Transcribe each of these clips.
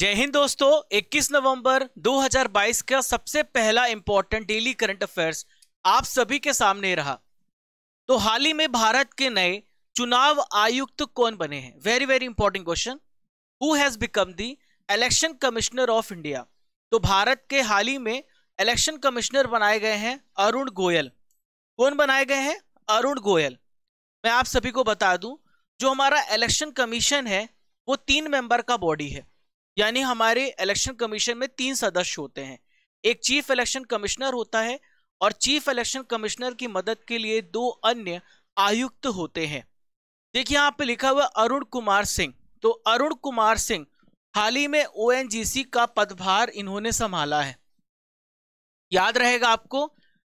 जय हिंद दोस्तों 21 नवंबर 2022 का सबसे पहला इंपॉर्टेंट डेली करंट अफेयर्स आप सभी के सामने रहा तो हाल ही में भारत के नए चुनाव आयुक्त कौन बने हैं very very important question who has become the election commissioner of India तो भारत के हाल ही में इलेक्शन कमिश्नर बनाए गए हैं अरुण गोयल कौन बनाए गए हैं अरुण गोयल मैं आप सभी को बता दूं जो हमारा इलेक्शन कमीशन है वो तीन मेंबर का बॉडी है यानी हमारे इलेक्शन कमीशन में तीन सदस्य होते हैं एक चीफ इलेक्शन कमिश्नर होता है और चीफ इलेक्शन कमिश्नर की मदद के लिए दो अन्य आयुक्त होते हैं देखिए यहाँ पे लिखा हुआ अरुण कुमार सिंह तो अरुण कुमार सिंह हाल ही में ओ का पदभार इन्होंने संभाला है याद रहेगा आपको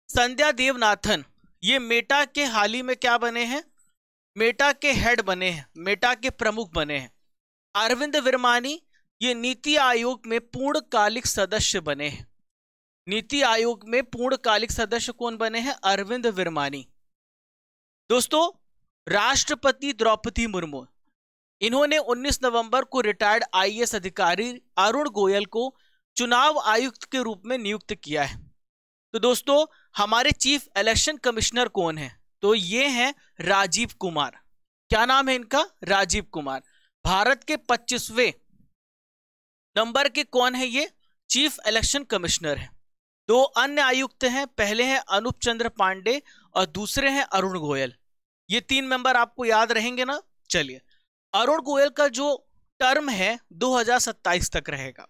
संध्या देवनाथन ये मेटा के हाल ही में क्या बने हैं मेटा के हेड बने हैं मेटा के प्रमुख बने हैं अरविंद विरमानी ये नीति आयोग में पूर्णकालिक सदस्य बने हैं नीति आयोग में पूर्णकालिक सदस्य कौन बने हैं अरविंद विरमानी दोस्तों राष्ट्रपति द्रौपदी मुर्मू इन्होंने 19 नवंबर को रिटायर्ड आईएएस अधिकारी अरुण गोयल को चुनाव आयुक्त के रूप में नियुक्त किया है तो दोस्तों हमारे चीफ इलेक्शन कमिश्नर कौन है तो ये हैं राजीव कुमार क्या नाम है इनका राजीव कुमार भारत के पच्चीसवें नंबर के कौन है ये चीफ इलेक्शन कमिश्नर है दो अन्य आयुक्त हैं पहले हैं अनूप चंद्र पांडे और दूसरे हैं अरुण गोयल ये तीन मेंबर आपको याद रहेंगे ना चलिए अरुण गोयल का जो टर्म है 2027 तक रहेगा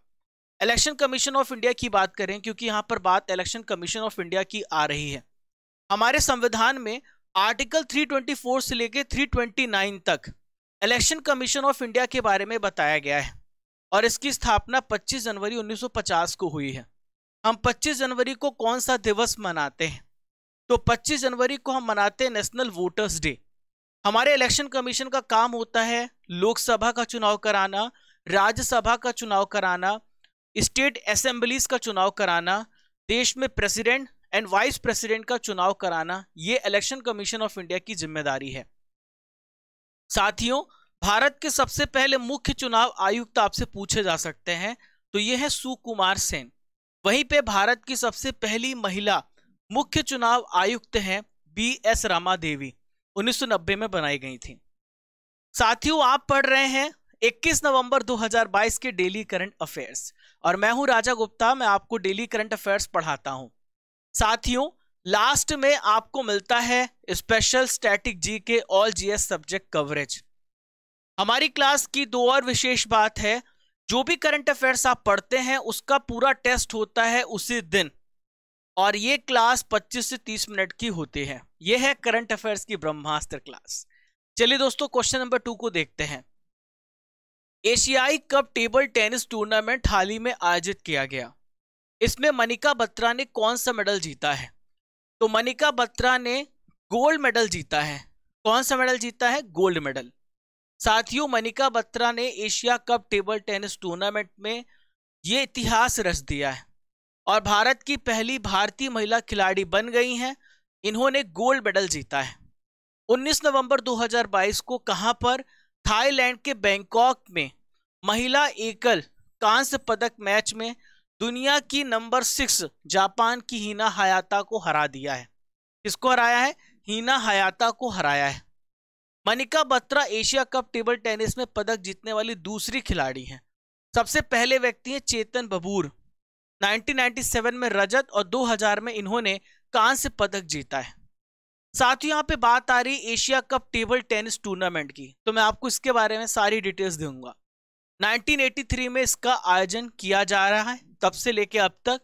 इलेक्शन कमीशन ऑफ इंडिया की बात करें क्योंकि यहाँ पर बात इलेक्शन कमीशन ऑफ इंडिया की आ रही है हमारे संविधान में आर्टिकल 324 से लेकर 329 तक इलेक्शन कमीशन ऑफ इंडिया के बारे में बताया गया है और इसकी स्थापना 25 जनवरी 1950 को हुई है हम 25 जनवरी को कौन सा दिवस मनाते हैं तो 25 जनवरी को हम मनाते हैं नेशनल वोटर्स डे हमारे इलेक्शन कमीशन का काम होता है लोकसभा का चुनाव कराना राज्यसभा का चुनाव कराना स्टेट असेंबलीज का चुनाव कराना देश में प्रेसिडेंट एंड वाइस प्रेसिडेंट का चुनाव कराना ये इलेक्शन कमीशन ऑफ इंडिया की जिम्मेदारी है साथियों भारत के सबसे पहले मुख्य चुनाव आयुक्त आपसे पूछे जा सकते हैं तो ये है सुकुमार सेन वहीं पे भारत की सबसे पहली महिला मुख्य चुनाव आयुक्त हैं बी एस रामा देवी उन्नीस में बनाई गई थी साथियों आप पढ़ रहे हैं 21 नवंबर 2022 के डेली करंट अफेयर्स और मैं हूं राजा गुप्ता मैं आपको डेली करंट अफेयर्स पढ़ाता हूं साथियों लास्ट में आपको मिलता है special static G K all GS subject coverage हमारी क्लास की दो और विशेष बात है जो भी करंट अफेयर्स आप पढ़ते हैं उसका पूरा टेस्ट होता है उसी दिन और ये क्लास 25 से 30 मिनट की होती है ये है करंट अफेयर्स की ब्रह्मास्त्र क्लास चलिए दोस्तों क्वेश्चन नंबर टू को देखते हैं एशियाई कप टेबल टेनिस टूर्नामेंट हाल ही में आयोजित किया गया इसमें मनिका बत्रा ने कौन सा मेडल जीता है तो मनिका बत्रा ने गोल्ड मेडल जीता है कौन सा मेडल जीता है गोल्ड मेडल साथियों मनिका बत्रा ने Asia cup table tennis tournament में ये इतिहास रच दिया है और भारत की पहली भारतीय महिला खिलाड़ी बन गई हैं इन्होंने गोल्ड मेडल जीता है 19 नवंबर 2022 को कहां पर थाईलैंड के बैंकॉक में महिला एकल कांस्य पदक मैच में दुनिया की नंबर सिक्स जापान की हीना हयाता को हरा दिया है किसको हराया है हीना हयाता को हराया है Manika Batra Asia cup table tennis में पदक जीतने वाली दूसरी खिलाड़ी हैं सबसे पहले व्यक्ति हैं चेतन बबूर 1997 में रजत और 2000 में इन्होंने कांस्य पदक जीता है साथ ही यहाँ पे बात आ रही Asia cup table tennis tournament की तो मैं आपको इसके बारे में सारी डिटेल्स दूंगा 1983 में इसका आयोजन किया जा रहा है तब से लेके अब तक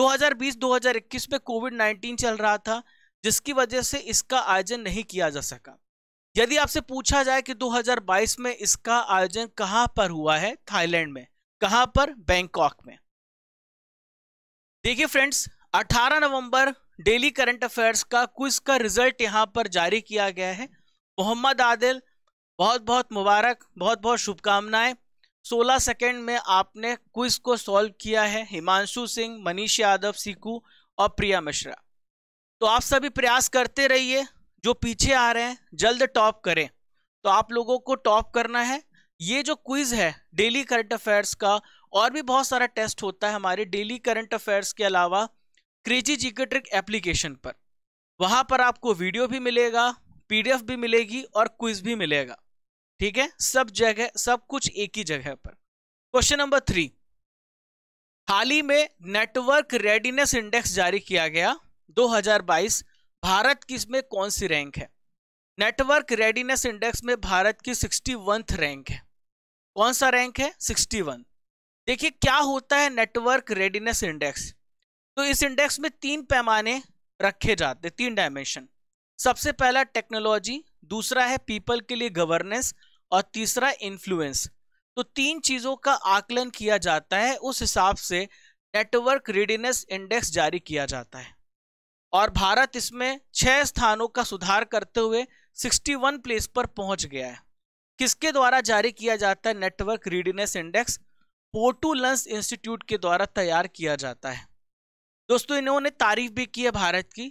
2020-2021 में कोविड 19 चल रहा था जिसकी वजह से इसका आयोजन नहीं किया जा सका यदि आपसे पूछा जाए कि 2022 में इसका आयोजन कहां पर हुआ है थाईलैंड में कहां पर बैंकॉक में देखिए फ्रेंड्स 18 नवंबर डेली करंट अफेयर्स का क्विज का रिजल्ट यहां पर जारी किया गया है मोहम्मद आदिल बहुत बहुत मुबारक बहुत बहुत शुभकामनाएं 16 सेकंड में आपने क्विज को सॉल्व किया है हिमांशु सिंह मनीष यादव सीकू और प्रिया मिश्रा तो आप सभी प्रयास करते रहिए जो पीछे आ रहे हैं जल्द टॉप करें तो आप लोगों को टॉप करना है ये जो क्विज है डेली करंट अफेयर्स का और भी बहुत सारा टेस्ट होता है हमारे डेली करंट अफेयर्स के अलावा क्रेजी जीके ट्रिक एप्लीकेशन पर वहां पर आपको वीडियो भी मिलेगा पीडीएफ भी मिलेगी और क्विज भी मिलेगा ठीक है सब जगह सब कुछ एक ही जगह पर क्वेश्चन नंबर थ्री हाल ही में नेटवर्क रेडीनेस इंडेक्स जारी किया गया 2022 भारत किस में कौन सी रैंक है नेटवर्क रेडीनेस इंडेक्स में भारत की सिक्सटी रैंक है कौन सा रैंक है सिक्सटी वन देखिए क्या होता है नेटवर्क रेडीनेस इंडेक्स तो इस इंडेक्स में तीन पैमाने रखे जाते तीन डायमेंशन सबसे पहला टेक्नोलॉजी दूसरा है पीपल के लिए गवर्नेंस और तीसरा इन्फ्लुएंस तो तीन चीज़ों का आकलन किया जाता है उस हिसाब से नेटवर्क रेडीनेस इंडेक्स जारी किया जाता है और भारत इसमें छह स्थानों का सुधार करते हुए 61 प्लेस पर पहुंच गया है किसके द्वारा जारी किया जाता है नेटवर्क रीडनेस इंडेक्स लंस इंस्टीट्यूट के द्वारा तैयार किया जाता है दोस्तों इन्होंने तारीफ भी की है भारत की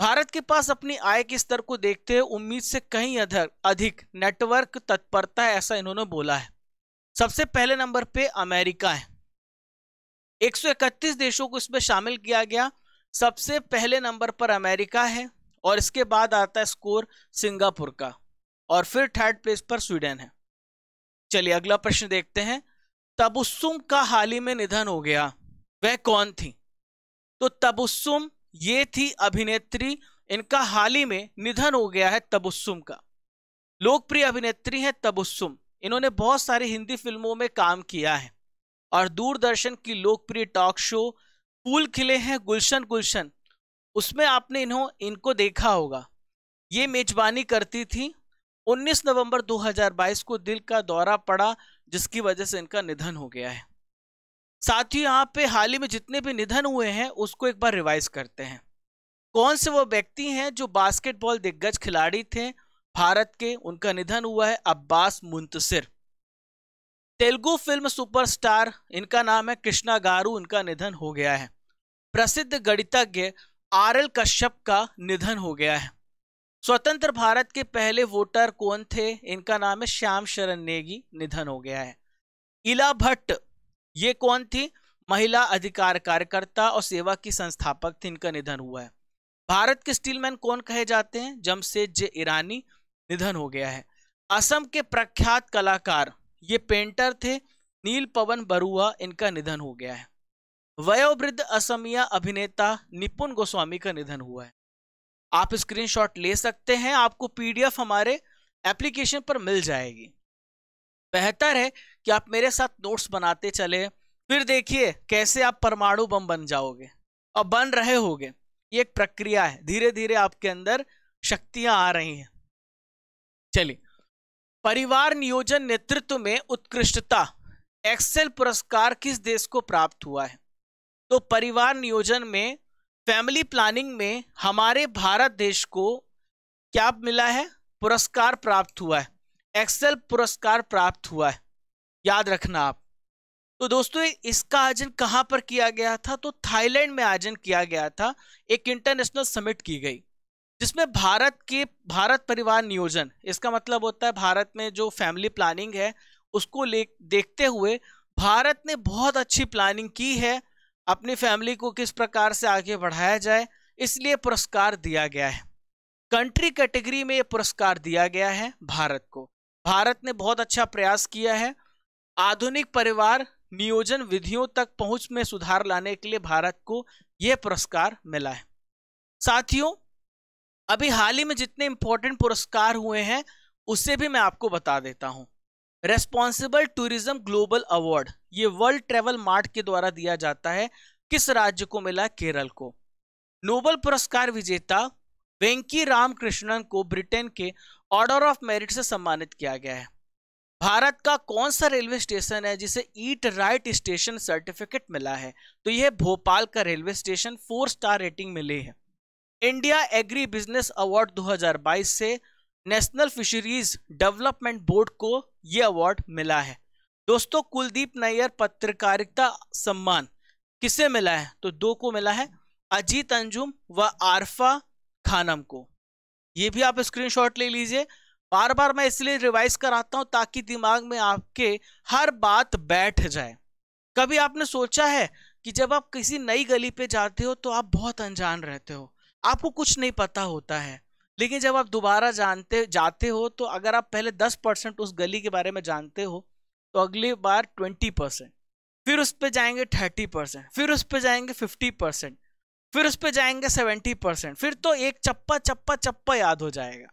भारत के पास अपनी आय के स्तर को देखते हुए उम्मीद से कहीं अधर अधिक नेटवर्क तत्परता है ऐसा इन्होंने बोला है सबसे पहले नंबर पे अमेरिका है 131 देशों को इसमें शामिल किया गया सबसे पहले नंबर पर अमेरिका है और इसके बाद आता है स्कोर सिंगापुर का और फिर थर्ड प्लेस पर स्वीडन है चलिए अगला प्रश्न देखते हैं तबुस्सुम का हाल ही में निधन हो गया वह कौन थी तो तबुस्सुम ये थी अभिनेत्री इनका हाल ही में निधन हो गया है तबुस्सुम का लोकप्रिय अभिनेत्री है तबुस्सुम इन्होंने बहुत सारी हिंदी फिल्मों में काम किया है और दूरदर्शन की लोकप्रिय टॉक शो फूल खिले हैं गुलशन गुलशन उसमें आपने इन्हों इनको देखा होगा ये मेजबानी करती थी 19 नवंबर 2022 को दिल का दौरा पड़ा जिसकी वजह से इनका निधन हो गया है साथ ही यहाँ पे हाल ही में जितने भी निधन हुए हैं उसको एक बार रिवाइज करते हैं कौन से वो व्यक्ति हैं जो बास्केटबॉल दिग्गज खिलाड़ी थे भारत के उनका निधन हुआ है अब्बास मुंतसिर तेलुगु फिल्म सुपरस्टार इनका नाम है कृष्णा गारू इनका निधन हो गया है प्रसिद्ध गणितज्ञ आर एल कश्यप का निधन हो गया है स्वतंत्र भारत के पहले वोटर कौन थे इनका नाम है श्याम शरण नेगी निधन हो गया है इला भट्ट ये कौन थी महिला अधिकार कार्यकर्ता और सेवा की संस्थापक थी इनका निधन हुआ है भारत के स्टीलमैन कौन कहे जाते हैं जमशेद जे ईरानी निधन हो गया है असम के प्रख्यात कलाकार ये पेंटर थे नील पवन बरुआ इनका निधन हो गया है वयोवृद्ध असमिया अभिनेता निपुण गोस्वामी का निधन हुआ है आप स्क्रीनशॉट ले सकते हैं आपको पीडीएफ हमारे एप्लीकेशन पर मिल जाएगी बेहतर है कि आप मेरे साथ नोट्स बनाते चले फिर देखिए कैसे आप परमाणु बम बन जाओगे और बन रहे होगे ये एक प्रक्रिया है धीरे धीरे आपके अंदर शक्तियां आ रही हैं चलिए परिवार नियोजन नेतृत्व में उत्कृष्टता एक्सेल पुरस्कार किस देश को प्राप्त हुआ है तो परिवार नियोजन में फैमिली प्लानिंग में हमारे भारत देश को क्या मिला है पुरस्कार प्राप्त हुआ है एक्सेल पुरस्कार प्राप्त हुआ है याद रखना आप तो दोस्तों इसका आयोजन कहाँ पर किया गया था तो थाईलैंड में आयोजन किया गया था एक इंटरनेशनल समिट की गई जिसमें भारत के भारत परिवार नियोजन इसका मतलब होता है भारत में जो फैमिली प्लानिंग है उसको ले देखते हुए भारत ने बहुत अच्छी प्लानिंग की है अपनी फैमिली को किस प्रकार से आगे बढ़ाया जाए इसलिए पुरस्कार दिया गया है कंट्री कैटेगरी में ये पुरस्कार दिया गया है भारत को भारत ने बहुत अच्छा प्रयास किया है आधुनिक परिवार नियोजन विधियों तक पहुंच में सुधार लाने के लिए भारत को यह पुरस्कार मिला है साथियों अभी हाल ही में जितने इंपॉर्टेंट पुरस्कार हुए हैं उससे भी मैं आपको बता देता हूं रेस्पॉन्सिबल टूरिज्म ग्लोबल अवार्ड ये वर्ल्ड ट्रेवल मार्ट के द्वारा दिया जाता है किस राज्य को मिला केरल को नोबल पुरस्कार विजेता वेंकी रामकृष्णन को ब्रिटेन के ऑर्डर ऑफ मेरिट से सम्मानित किया गया है भारत का कौन सा रेलवे स्टेशन है जिसे ईट राइट स्टेशन सर्टिफिकेट मिला है तो यह भोपाल का railway station four star rating मिली है इंडिया एग्री बिजनेस अवार्ड 2022 से नेशनल फिशरीज डेवलपमेंट बोर्ड को ये अवार्ड मिला है दोस्तों कुलदीप नायर पत्रकारिता सम्मान किसे मिला है तो दो को मिला है अजीत अंजुम व आरफा खानम को ये भी आप स्क्रीनशॉट ले लीजिए बार बार मैं इसलिए रिवाइज कराता हूँ ताकि दिमाग में आपके हर बात बैठ जाए कभी आपने सोचा है कि जब आप किसी नई गली पे जाते हो तो आप बहुत अनजान रहते हो आपको कुछ नहीं पता होता है लेकिन जब आप दोबारा जानते जाते हो तो अगर आप पहले दस परसेंट उस गली के बारे में जानते हो तो अगली बार ट्वेंटी परसेंट फिर उस पर जाएंगे थर्टी परसेंट फिर उस पर जाएंगे फिफ्टी परसेंट फिर उस पर जाएंगे सेवेंटी परसेंट फिर तो एक चप्पा चप्पा चप्पा याद हो जाएगा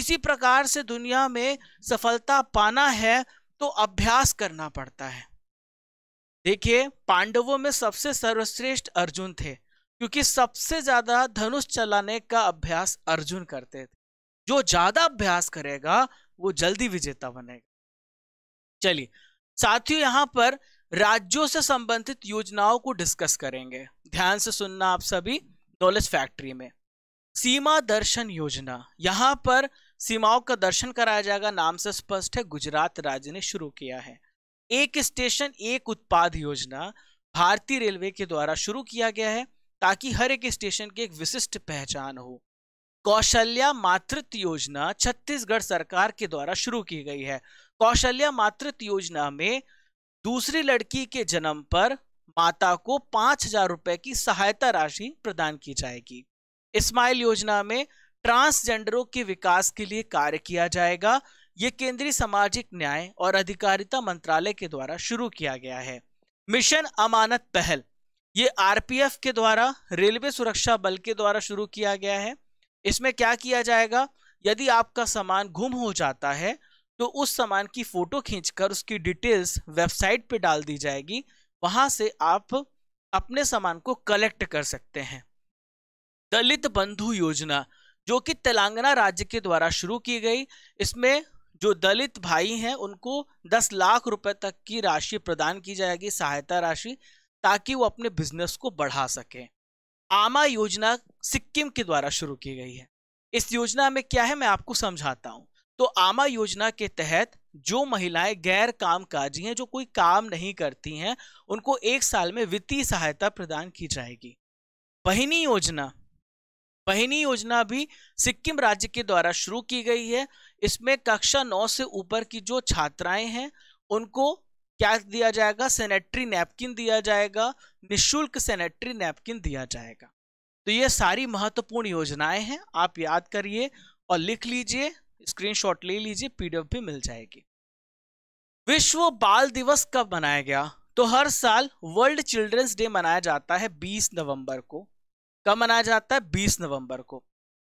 इसी प्रकार से दुनिया में सफलता पाना है तो अभ्यास करना पड़ता है देखिए पांडवों में सबसे सर्वश्रेष्ठ अर्जुन थे क्योंकि सबसे ज्यादा धनुष चलाने का अभ्यास अर्जुन करते थे जो ज्यादा अभ्यास करेगा वो जल्दी विजेता बनेगा चलिए साथियों यहां पर राज्यों से संबंधित योजनाओं को डिस्कस करेंगे ध्यान से सुनना आप सभी नॉलेज फैक्ट्री में सीमा दर्शन योजना यहां पर सीमाओं का दर्शन कराया जाएगा नाम से स्पष्ट है गुजरात राज्य ने शुरू किया है एक स्टेशन एक उत्पाद योजना भारतीय रेलवे के द्वारा शुरू किया गया है ताकि हर एक स्टेशन की एक विशिष्ट पहचान हो कौशल्या मातृत्व योजना छत्तीसगढ़ सरकार के द्वारा शुरू की गई है कौशल्या मातृत्व योजना में दूसरी लड़की के जन्म पर माता को पांच हजार रुपए की सहायता राशि प्रदान की जाएगी इस्माइल योजना में ट्रांसजेंडरों के विकास के लिए कार्य किया जाएगा ये केंद्रीय सामाजिक न्याय और अधिकारिता मंत्रालय के द्वारा शुरू किया गया है मिशन अमानत पहल ये आरपीएफ के द्वारा रेलवे सुरक्षा बल के द्वारा शुरू किया गया है इसमें क्या किया जाएगा यदि आपका सामान गुम हो जाता है तो उस सामान की फ़ोटो खींचकर उसकी डिटेल्स वेबसाइट पे डाल दी जाएगी वहां से आप अपने सामान को कलेक्ट कर सकते हैं दलित बंधु योजना जो कि तेलंगाना राज्य के द्वारा शुरू की गई इसमें जो दलित भाई हैं उनको 10 लाख रुपए तक की राशि प्रदान की जाएगी सहायता राशि ताकि वो अपने बिजनेस को बढ़ा सकें आमा योजना सिक्किम के द्वारा शुरू की गई है इस योजना में क्या है मैं आपको समझाता हूँ तो आमा योजना के तहत जो महिलाएं गैर कामकाजी हैं जो कोई काम नहीं करती हैं उनको एक साल में वित्तीय सहायता प्रदान की जाएगी बहिनी योजना बहिनी योजना भी सिक्किम राज्य के द्वारा शुरू की गई है इसमें कक्षा नौ से ऊपर की जो छात्राएं हैं उनको क्या दिया जाएगा सेनेटरी नैपकिन दिया जाएगा निशुल्क सेनेटरी नैपकिन दिया जाएगा तो ये सारी महत्वपूर्ण योजनाएं हैं आप याद करिए और लिख लीजिए स्क्रीनशॉट ले लीजिए पीडीएफ भी मिल जाएगी विश्व बाल दिवस कब मनाया गया तो हर साल वर्ल्ड चिल्ड्रंस डे मनाया जाता है 20 नवंबर को कब मनाया जाता है 20 नवंबर को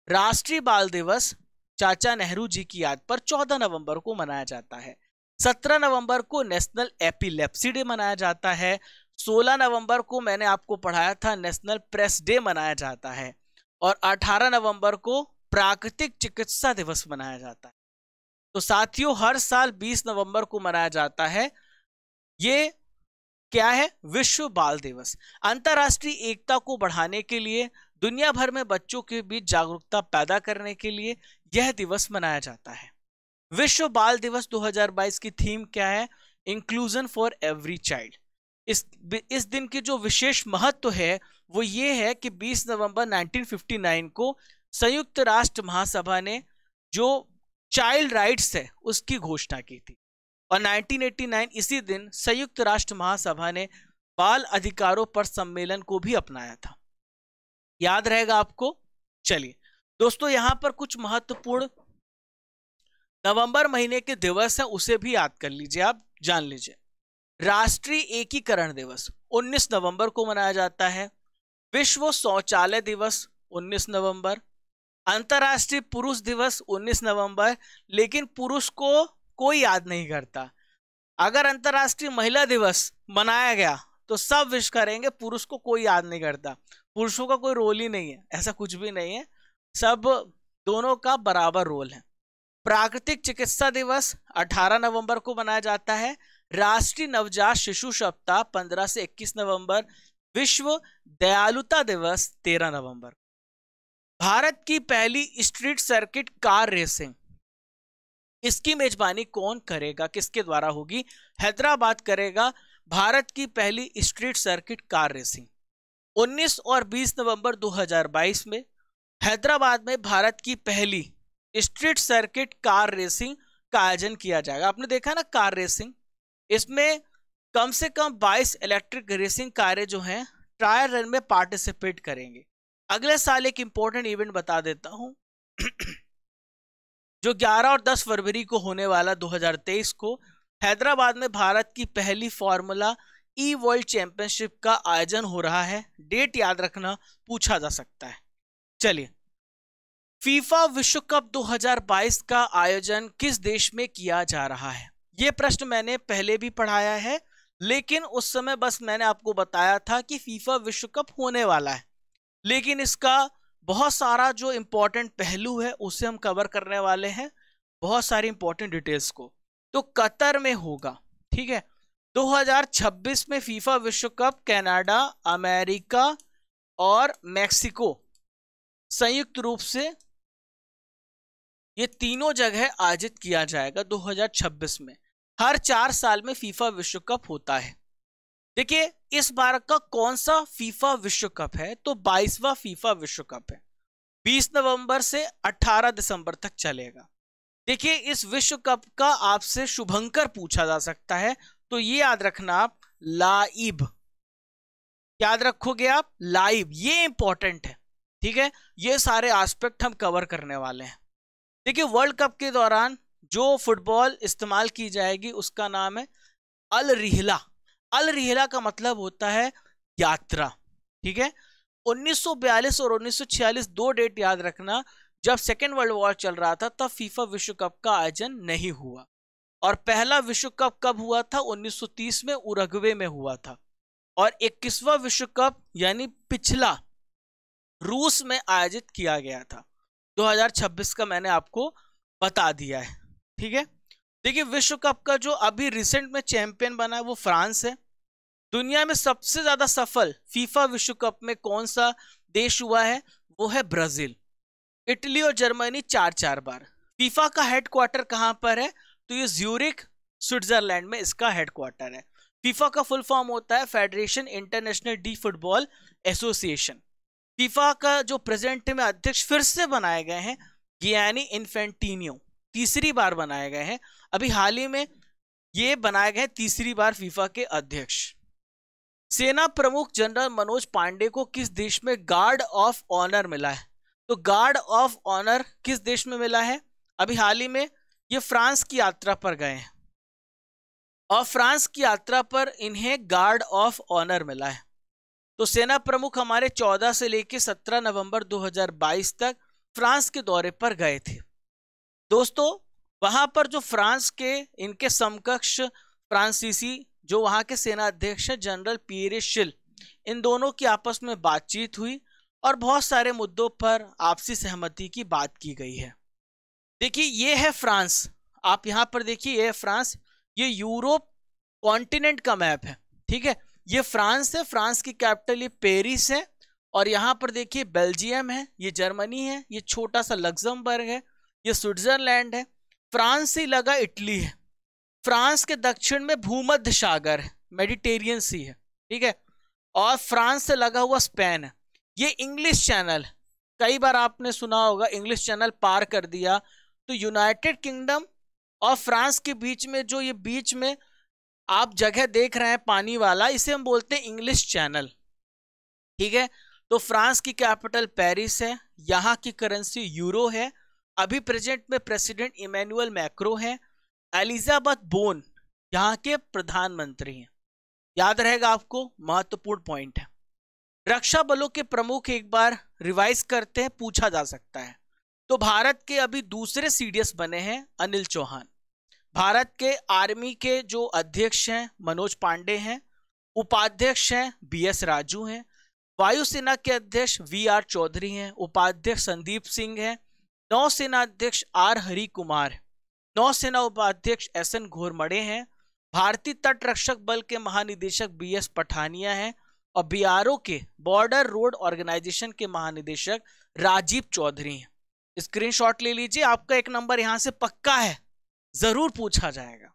राष्ट्रीय बाल दिवस चाचा नेहरू जी की याद पर 14 नवंबर को मनाया जाता है सत्रह नवंबर को नेशनल एपिलेप्सी डे मनाया जाता है सोलह नवंबर को मैंने आपको पढ़ाया था नेशनल प्रेस डे मनाया जाता है और अठारह नवंबर को प्राकृतिक चिकित्सा दिवस मनाया जाता है तो साथियों हर साल 20 नवंबर को मनाया जाता है ये क्या है विश्व बाल दिवस अंतर्राष्ट्रीय एकता को बढ़ाने के लिए दुनिया भर में बच्चों के बीच जागरूकता पैदा करने के लिए यह दिवस मनाया जाता है विश्व बाल दिवस 2022 की थीम क्या है इंक्लूजन फॉर एवरी चाइल्ड इस इस दिन की जो विशेष महत्व है वो ये है कि 20 नवंबर 1959 को संयुक्त राष्ट्र महासभा ने जो चाइल्ड राइट्स है उसकी घोषणा की थी और 1989 इसी दिन संयुक्त राष्ट्र महासभा ने बाल अधिकारों पर सम्मेलन को भी अपनाया था याद रहेगा आपको चलिए दोस्तों यहाँ पर कुछ महत्वपूर्ण नवंबर महीने के दिवस है उसे भी याद कर लीजिए आप जान लीजिए राष्ट्रीय एकीकरण दिवस 19 नवंबर को मनाया जाता है विश्व शौचालय दिवस 19 नवंबर अंतर्राष्ट्रीय पुरुष दिवस 19 नवंबर लेकिन पुरुष को कोई याद नहीं करता अगर अंतर्राष्ट्रीय महिला दिवस मनाया गया तो सब विश करेंगे पुरुष को कोई याद नहीं करता पुरुषों का कोई रोल ही नहीं है ऐसा कुछ भी नहीं है सब दोनों का बराबर रोल है प्राकृतिक चिकित्सा दिवस 18 नवंबर को मनाया जाता है राष्ट्रीय नवजात शिशु सप्ताह 15 से 21 नवंबर विश्व दयालुता दिवस 13 नवंबर भारत की पहली स्ट्रीट सर्किट कार रेसिंग इसकी मेजबानी कौन करेगा किसके द्वारा होगी हैदराबाद करेगा भारत की पहली स्ट्रीट सर्किट कार रेसिंग 19 और 20 नवंबर 2022 में हैदराबाद में भारत की पहली स्ट्रीट सर्किट कार रेसिंग का आयोजन किया जाएगा आपने देखा ना कार रेसिंग इसमें कम से कम 22 इलेक्ट्रिक रेसिंग कारें जो हैं ट्रायल रन में पार्टिसिपेट करेंगे अगले साल एक इम्पोर्टेंट इवेंट बता देता हूं जो 11 और 10 फरवरी को होने वाला 2023 को हैदराबाद में भारत की पहली फॉर्मूला ई वर्ल्ड चैंपियनशिप का आयोजन हो रहा है डेट याद रखना पूछा जा सकता है चलिए फीफा विश्व कप 2022 का आयोजन किस देश में किया जा रहा है ये प्रश्न मैंने पहले भी पढ़ाया है लेकिन उस समय बस मैंने आपको बताया था कि फीफा विश्व कप होने वाला है लेकिन इसका बहुत सारा जो इम्पोर्टेंट पहलू है उसे हम कवर करने वाले हैं बहुत सारी इम्पोर्टेंट डिटेल्स को तो कतर में होगा ठीक है 2026 में फीफा विश्व कप कनाडा अमेरिका और मैक्सिको संयुक्त रूप से ये तीनों जगह आयोजित किया जाएगा 2026 में हर चार साल में फीफा विश्व कप होता है देखिए इस बार का कौन सा फीफा विश्व कप है तो 22वां फीफा विश्व कप है 20 नवंबर से 18 दिसंबर तक चलेगा देखिए इस विश्व कप का आपसे शुभंकर पूछा जा सकता है तो ये याद रखना आप लाइब याद रखोगे आप लाइव ये इंपॉर्टेंट है ठीक है ये सारे एस्पेक्ट हम कवर करने वाले हैं देखिए वर्ल्ड कप के दौरान जो फुटबॉल इस्तेमाल की जाएगी उसका नाम है अल रिहला अल रिहला का मतलब होता है यात्रा ठीक है 1942 और 1946 दो डेट याद रखना जब सेकेंड वर्ल्ड वॉर चल रहा था तब फीफा विश्व कप का आयोजन नहीं हुआ और पहला विश्व कप कब हुआ था 1930 में उरगवे में हुआ था और 21वां विश्व कप यानी पिछला रूस में आयोजित किया गया था 2026 का मैंने आपको बता दिया है ठीक है देखिए विश्व कप का जो अभी रिसेंट में चैंपियन बना है वो फ्रांस है दुनिया में सबसे ज्यादा सफल फीफा विश्व कप में कौन सा देश हुआ है वो है ब्राजील इटली और जर्मनी चार चार बार फीफा का हेडक्वार्टर कहाँ पर है तो ये ज्यूरिक स्विट्जरलैंड में इसका हेडक्वार्टर है फीफा का फुल फॉर्म होता है federation international de football association FIFA का जो प्रेजेंट में अध्यक्ष फिर से बनाए गए हैं गियानी इन्फेंटिनियो तीसरी बार बनाए गए हैं अभी हाल ही में ये बनाए गए तीसरी बार फीफा के अध्यक्ष सेना प्रमुख जनरल मनोज पांडे को किस देश में गार्ड ऑफ ऑनर मिला है तो गार्ड ऑफ ऑनर किस देश में मिला है अभी हाल ही में ये फ्रांस की यात्रा पर गए हैं और फ्रांस की यात्रा पर इन्हें गार्ड ऑफ ऑनर मिला है तो सेना प्रमुख हमारे 14 से लेकर 17 नवंबर 2022 तक फ्रांस के दौरे पर गए थे दोस्तों वहां पर जो फ्रांस के इनके समकक्ष फ्रांसीसी जो वहां के सेना अध्यक्ष जनरल पियरे शिल इन दोनों की आपस में बातचीत हुई और बहुत सारे मुद्दों पर आपसी सहमति की बात की गई है देखिए ये है फ्रांस आप यहाँ पर देखिए ये फ्रांस ये यूरोप कॉन्टिनेंट का मैप है ठीक है ये फ्रांस है फ्रांस की कैपिटल ये पेरिस है और यहाँ पर देखिए बेल्जियम है ये जर्मनी है ये छोटा सा लग्जमबर्ग है ये स्विट्जरलैंड है फ्रांस से लगा इटली है फ्रांस के दक्षिण में भूमध्य सागर है मेडिटेरियन सी है ठीक है और फ्रांस से लगा हुआ स्पेन है ये इंग्लिश चैनल कई बार आपने सुना होगा इंग्लिश चैनल पार कर दिया तो यूनाइटेड किंगडम और फ्रांस के बीच में जो ये बीच में आप जगह देख रहे हैं पानी वाला इसे हम बोलते हैं इंग्लिश चैनल ठीक है तो फ्रांस की कैपिटल पेरिस है यहाँ की करेंसी यूरो है अभी प्रेजेंट में प्रेसिडेंट इमैनुअल मैक्रो है एलिजाबेथ बोन यहाँ के प्रधानमंत्री हैं याद रहेगा आपको महत्वपूर्ण पॉइंट है रक्षा बलों के प्रमुख एक बार रिवाइज करते हैं पूछा जा सकता है तो भारत के अभी दूसरे सीडीएस बने हैं अनिल चौहान भारत के आर्मी के जो अध्यक्ष हैं मनोज पांडे हैं उपाध्यक्ष हैं बी एस राजू हैं वायुसेना के अध्यक्ष वी आर चौधरी हैं उपाध्यक्ष संदीप सिंह हैं नौसेना अध्यक्ष आर हरि कुमार नौसेना उपाध्यक्ष एस एन घोरमड़े हैं भारतीय तटरक्षक बल के महानिदेशक बी एस पठानिया हैं और ओ के बॉर्डर रोड ऑर्गेनाइजेशन के महानिदेशक राजीव चौधरी हैं स्क्रीनशॉट ले लीजिए आपका एक नंबर यहाँ से पक्का है जरूर पूछा जाएगा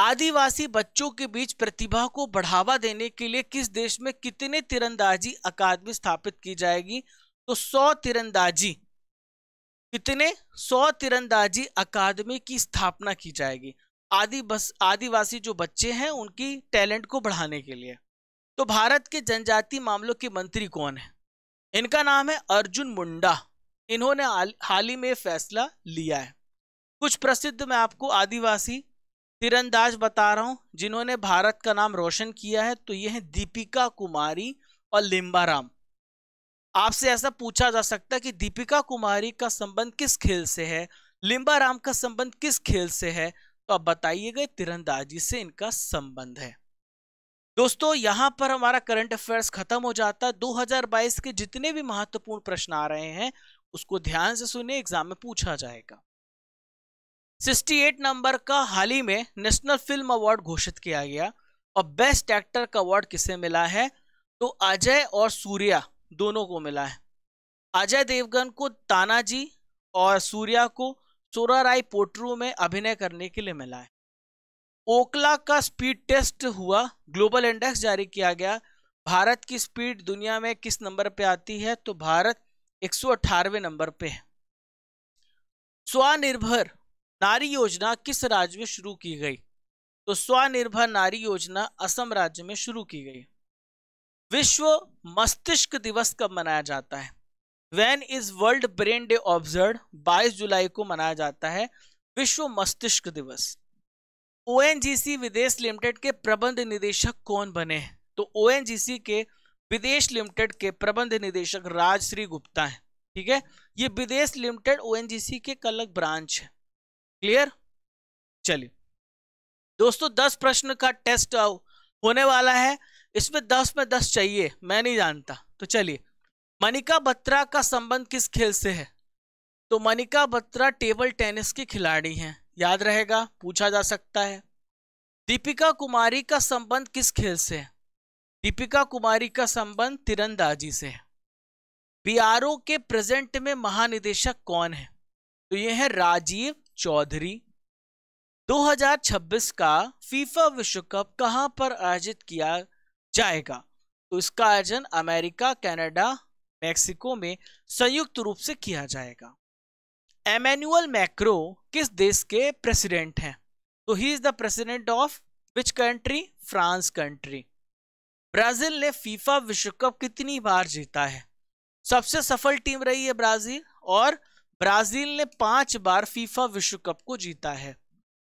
आदिवासी बच्चों के बीच प्रतिभा को बढ़ावा देने के लिए किस देश में कितने तीरंदाजी अकादमी स्थापित की जाएगी तो सौ तीरंदाजी कितने सौ तीरंदाजी अकादमी की स्थापना की जाएगी आदि बस आदिवासी जो बच्चे हैं उनकी टैलेंट को बढ़ाने के लिए तो भारत के जनजाति मामलों के मंत्री कौन है इनका नाम है अर्जुन मुंडा इन्होंने हाल ही में फैसला लिया है कुछ प्रसिद्ध मैं आपको आदिवासी तीरंदाज बता रहा हूँ जिन्होंने भारत का नाम रोशन किया है तो ये हैं दीपिका कुमारी और लिम्बाराम आपसे ऐसा पूछा जा सकता है कि दीपिका कुमारी का संबंध किस खेल से है लिम्बाराम का संबंध किस खेल से है तो आप बताइएगा तीरंदाजी से इनका संबंध है दोस्तों यहाँ पर हमारा करंट अफेयर्स खत्म हो जाता है 2022 के जितने भी महत्वपूर्ण प्रश्न आ रहे हैं उसको ध्यान से सुने एग्जाम में पूछा जाएगा 68 नंबर का हाल ही में नेशनल फिल्म अवार्ड घोषित किया गया और बेस्ट एक्टर का अवार्ड किसे मिला है तो अजय और सूर्या दोनों को मिला है अजय देवगन को तानाजी और सूर्या को सोरा राय पोटरू में अभिनय करने के लिए मिला है ओकला का स्पीड टेस्ट हुआ ग्लोबल इंडेक्स जारी किया गया भारत की स्पीड दुनिया में किस नंबर पे आती है तो भारत एक नंबर पे है स्वनिर्भर नारी योजना किस राज्य में शुरू की गई तो स्वनिर्भर नारी योजना असम राज्य में शुरू की गई विश्व मस्तिष्क दिवस कब मनाया जाता है when is world brain day observe 22 जुलाई को मनाया जाता है विश्व मस्तिष्क दिवस ओ विदेश लिमिटेड के प्रबंध निदेशक कौन बने तो ओ के विदेश लिमिटेड के प्रबंध निदेशक राजश्री गुप्ता हैं ठीक है ये विदेश लिमिटेड ओ के एक अलग ब्रांच है क्लियर चलिए दोस्तों दस प्रश्न का टेस्ट होने वाला है इसमें दस में दस चाहिए मैं नहीं जानता तो चलिए मनिका बत्रा का संबंध किस खेल से है तो मनिका बत्रा टेबल टेनिस की खिलाड़ी हैं याद रहेगा पूछा जा सकता है दीपिका कुमारी का संबंध किस खेल से है दीपिका कुमारी का संबंध तिरंदाजी से है बी के प्रेजेंट में महानिदेशक कौन है तो ये है राजीव चौधरी 2026 का फीफा विश्व कप कहां पर आयोजित किया जाएगा तो इसका आयोजन अमेरिका कनाडा मैक्सिको में संयुक्त रूप से किया जाएगा एमेनुअल मैक्रो किस देश के प्रेसिडेंट हैं तो he is the president of which country France country Brazil ने फीफा विश्व कप कितनी बार जीता है सबसे सफल टीम रही है ब्राजील और ब्राजील ने पांच बार फीफा विश्व कप को जीता है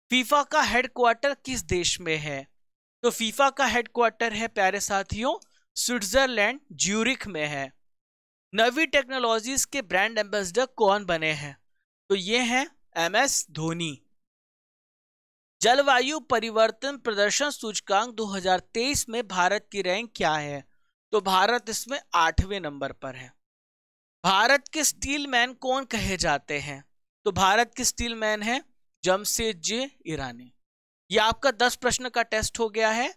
फीफा का हेडक्वार्टर किस देश में है तो फीफा का हेडक्वार्टर है प्यारे साथियों स्विट्जरलैंड ज्यूरिक में है नवी टेक्नोलॉजीज के ब्रांड एम्बेसडर कौन बने हैं तो ये हैं एम एस धोनी जलवायु परिवर्तन प्रदर्शन सूचकांक 2023 में भारत की रैंक क्या है तो भारत इसमें आठवें नंबर पर है भारत के स्टील मैन कौन कहे जाते हैं तो भारत के स्टील मैन है जमशेद जी ईरानी यह आपका दस प्रश्न का टेस्ट हो गया है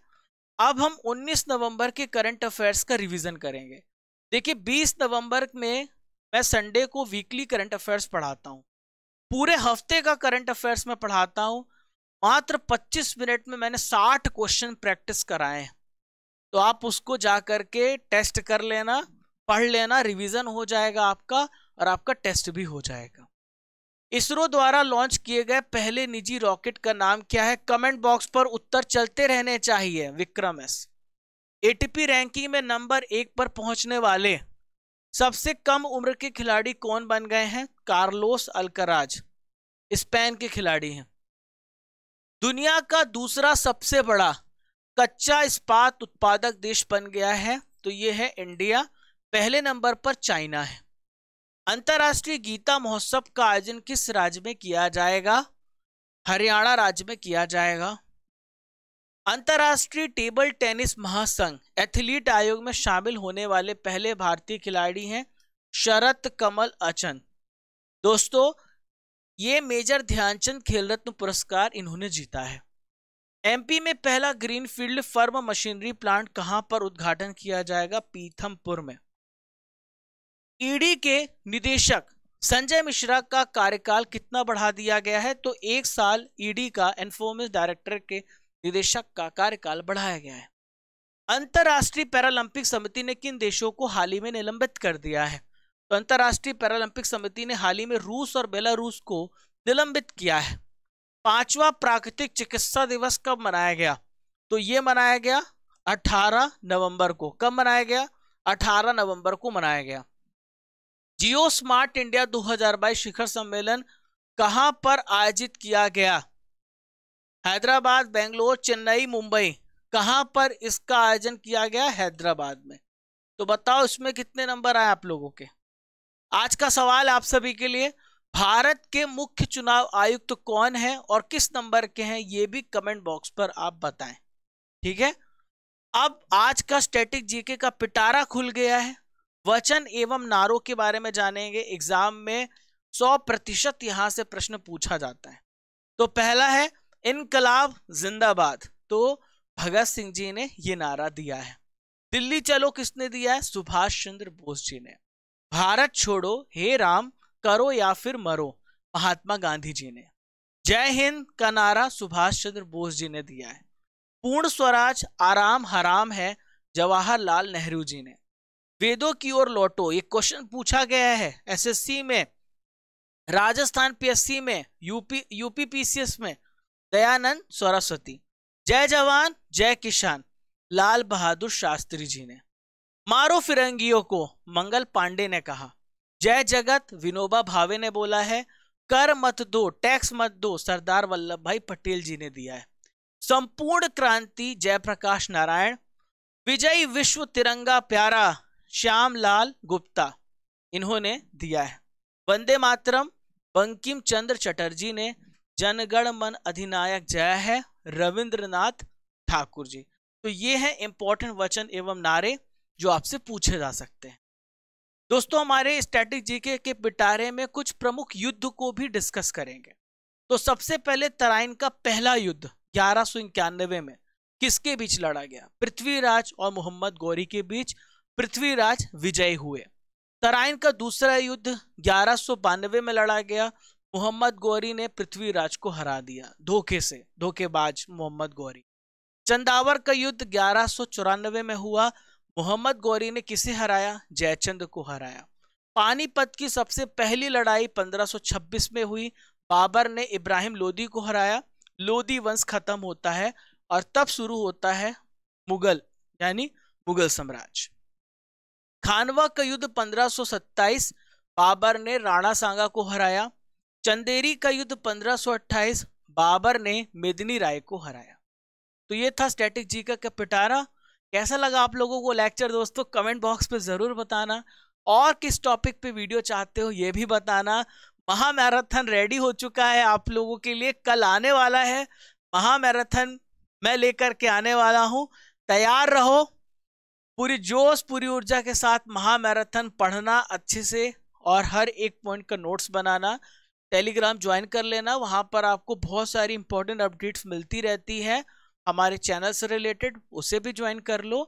अब हम 19 नवंबर के करंट अफेयर्स का रिवीजन करेंगे देखिए 20 नवंबर में मैं संडे को वीकली करंट अफेयर्स पढ़ाता हूँ पूरे हफ्ते का करंट अफेयर्स में पढ़ाता हूँ मात्र 25 मिनट में मैंने 60 क्वेश्चन प्रैक्टिस कराए हैं तो आप उसको जा करके टेस्ट कर लेना पढ़ लेना रिवीजन हो जाएगा आपका और आपका टेस्ट भी हो जाएगा इसरो द्वारा लॉन्च किए गए पहले निजी रॉकेट का नाम क्या है कमेंट बॉक्स पर उत्तर चलते रहने चाहिए विक्रम एस एटीपी रैंकिंग में नंबर एक पर पहुंचने वाले सबसे कम उम्र के खिलाड़ी कौन बन गए हैं कार्लोस अलकराज स्पेन के खिलाड़ी हैं दुनिया का दूसरा सबसे बड़ा कच्चा इस्पात उत्पादक देश बन गया है तो ये है इंडिया पहले नंबर पर चाइना है अंतर्राष्ट्रीय गीता महोत्सव का आयोजन किस राज्य में किया जाएगा हरियाणा राज्य में किया जाएगा अंतर्राष्ट्रीय टेबल टेनिस महासंघ एथलीट आयोग में शामिल होने वाले पहले भारतीय खिलाड़ी हैं शरत कमल अचन दोस्तों ये मेजर ध्यानचंद खेल रत्न पुरस्कार इन्होंने जीता है एमपी में पहला ग्रीनफील्ड फर्म मशीनरी प्लांट कहां पर उद्घाटन किया जाएगा पीथमपुर में ईडी के निदेशक संजय मिश्रा का कार्यकाल कितना बढ़ा दिया गया है तो एक साल ईडी का एनफोर्मेंस डायरेक्टर के निदेशक का कार्यकाल बढ़ाया गया है अंतर्राष्ट्रीय पैरालंपिक समिति ने किन देशों को हाल ही में निलंबित कर दिया है तो अंतर्राष्ट्रीय पैरालंपिक समिति ने हाल ही में रूस और बेलारूस को निलंबित किया है पांचवा प्राकृतिक चिकित्सा दिवस कब मनाया गया तो ये मनाया गया 18 नवंबर को कब मनाया गया 18 नवंबर को मनाया गया जियो स्मार्ट इंडिया 2022 शिखर सम्मेलन कहां पर आयोजित किया गया हैदराबाद बेंगलोर चेन्नई मुंबई कहां पर इसका आयोजन किया गया हैदराबाद में तो बताओ इसमें कितने नंबर आए आप लोगों के आज का सवाल आप सभी के लिए भारत के मुख्य चुनाव आयुक्त तो कौन है और किस नंबर के हैं ये भी कमेंट बॉक्स पर आप बताएं ठीक है अब आज का स्टैटिक जीके का पिटारा खुल गया है वचन एवं नारों के बारे में जानेंगे एग्जाम में सौ प्रतिशत यहाँ से प्रश्न पूछा जाता है तो पहला है इनकलाब जिंदाबाद तो भगत सिंह जी ने ये नारा दिया है दिल्ली चलो किसने दिया है सुभाष चंद्र बोस जी ने भारत छोड़ो हे राम करो या फिर मरो महात्मा गांधी जी ने जय हिंद का नारा सुभाष चंद्र बोस जी ने दिया है पूर्ण स्वराज आराम हराम है जवाहरलाल नेहरू जी ने वेदों की ओर लौटो ये क्वेश्चन पूछा गया है एसएससी में राजस्थान पीएससी में यूपी यूपी पीसीएस में दयानंद सरस्वती जय जवान जय किसान लाल बहादुर शास्त्री जी ने मारो फिरंगियों को मंगल पांडे ने कहा जय जगत विनोबा भावे ने बोला है कर मत दो टैक्स मत दो सरदार वल्लभ भाई पटेल जी ने दिया है संपूर्ण क्रांति जयप्रकाश नारायण विजयी विश्व तिरंगा प्यारा श्याम लाल गुप्ता इन्होंने दिया है वंदे मातरम बंकिम चंद्र चटर्जी ने जनगण मन अधिनायक जय है रविंद्रनाथ ठाकुर जी तो ये है इंपॉर्टेंट वचन एवं नारे जो आपसे पूछे जा सकते हैं दोस्तों हमारे स्टैटिक जीके के पिटारे में कुछ प्रमुख युद्ध को भी डिस्कस करेंगे तो सबसे पहले तराइन का पहला युद्ध ग्यारह में किसके बीच लड़ा गया पृथ्वीराज और मोहम्मद गौरी के बीच पृथ्वीराज विजय हुए तराइन का दूसरा युद्ध ग्यारह में लड़ा गया मोहम्मद गौरी ने पृथ्वीराज को हरा दिया धोखे से धोखेबाज मोहम्मद गौरी चंदावर का युद्ध ग्यारह में हुआ मोहम्मद गौरी ने किसे हराया जयचंद को हराया पानीपत की सबसे पहली लड़ाई 1526 में हुई बाबर ने इब्राहिम लोदी को हराया लोदी वंश खत्म होता है और तब शुरू होता है मुगल यानी मुगल साम्राज्य खानवा का युद्ध 1527 बाबर ने राणा सांगा को हराया चंदेरी का युद्ध 1528 बाबर ने मेदिनी राय को हराया तो ये था स्टैटिक जी का पिटारा कैसा लगा आप लोगों को लेक्चर दोस्तों कमेंट बॉक्स में ज़रूर बताना और किस टॉपिक पे वीडियो चाहते हो ये भी बताना महामैराथन रेडी हो चुका है आप लोगों के लिए कल आने वाला है महामैराथन मैं लेकर के आने वाला हूँ तैयार रहो पूरी जोश पूरी ऊर्जा के साथ महामैराथन पढ़ना अच्छे से और हर एक पॉइंट का नोट्स बनाना टेलीग्राम ज्वाइन कर लेना वहाँ पर आपको बहुत सारी इंपॉर्टेंट अपडेट्स मिलती रहती है हमारे चैनल से रिलेटेड उसे भी ज्वाइन कर लो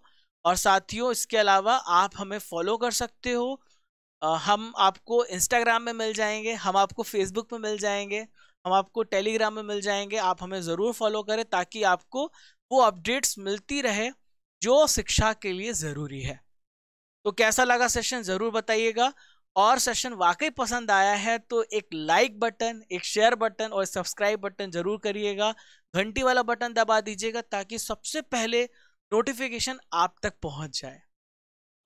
और साथियों इसके अलावा आप हमें फॉलो कर सकते हो आ, हम आपको इंस्टाग्राम में मिल जाएंगे हम आपको फेसबुक में मिल जाएंगे हम आपको टेलीग्राम में मिल जाएंगे आप हमें ज़रूर फॉलो करें ताकि आपको वो अपडेट्स मिलती रहे जो शिक्षा के लिए ज़रूरी है तो कैसा लगा सेशन ज़रूर बताइएगा और सेशन वाकई पसंद आया है तो एक लाइक बटन एक शेयर बटन और सब्सक्राइब बटन ज़रूर करिएगा घंटी वाला बटन दबा दीजिएगा ताकि सबसे पहले नोटिफिकेशन आप तक पहुंच जाए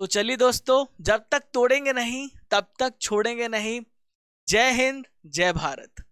तो चलिए दोस्तों जब तक तोड़ेंगे नहीं तब तक छोड़ेंगे नहीं जय हिंद जय भारत